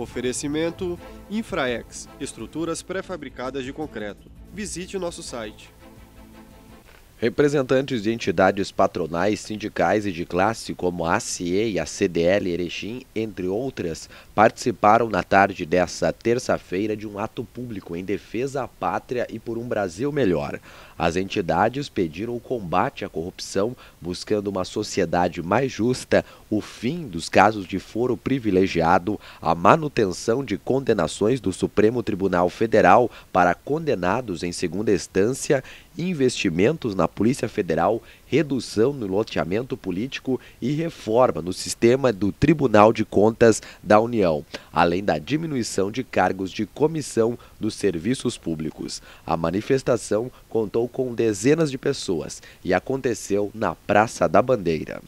Oferecimento Infraex, estruturas pré-fabricadas de concreto. Visite o nosso site Representantes de entidades patronais, sindicais e de classe, como a ACE e a CDL Erechim, entre outras, participaram na tarde desta terça-feira de um ato público em defesa à pátria e por um Brasil melhor. As entidades pediram o combate à corrupção, buscando uma sociedade mais justa, o fim dos casos de foro privilegiado, a manutenção de condenações do Supremo Tribunal Federal para condenados em segunda instância, investimentos na Polícia Federal, redução no loteamento político e reforma no sistema do Tribunal de Contas da União, além da diminuição de cargos de comissão dos serviços públicos. A manifestação contou com dezenas de pessoas e aconteceu na Praça da Bandeira.